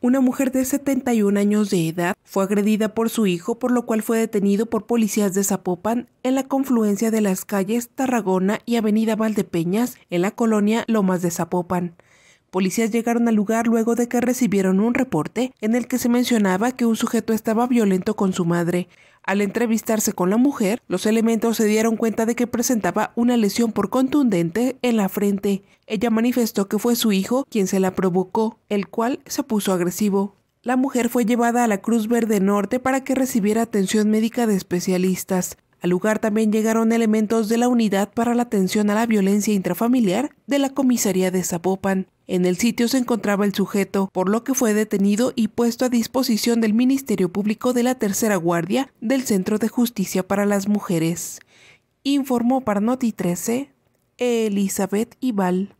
Una mujer de 71 años de edad fue agredida por su hijo, por lo cual fue detenido por policías de Zapopan en la confluencia de las calles Tarragona y Avenida Valdepeñas en la colonia Lomas de Zapopan. Policías llegaron al lugar luego de que recibieron un reporte en el que se mencionaba que un sujeto estaba violento con su madre. Al entrevistarse con la mujer, los elementos se dieron cuenta de que presentaba una lesión por contundente en la frente. Ella manifestó que fue su hijo quien se la provocó, el cual se puso agresivo. La mujer fue llevada a la Cruz Verde Norte para que recibiera atención médica de especialistas. Al lugar también llegaron elementos de la Unidad para la Atención a la Violencia Intrafamiliar de la Comisaría de Zapopan. En el sitio se encontraba el sujeto, por lo que fue detenido y puesto a disposición del Ministerio Público de la Tercera Guardia del Centro de Justicia para las Mujeres. Informó Parnoti 13 13 Elizabeth Ibal.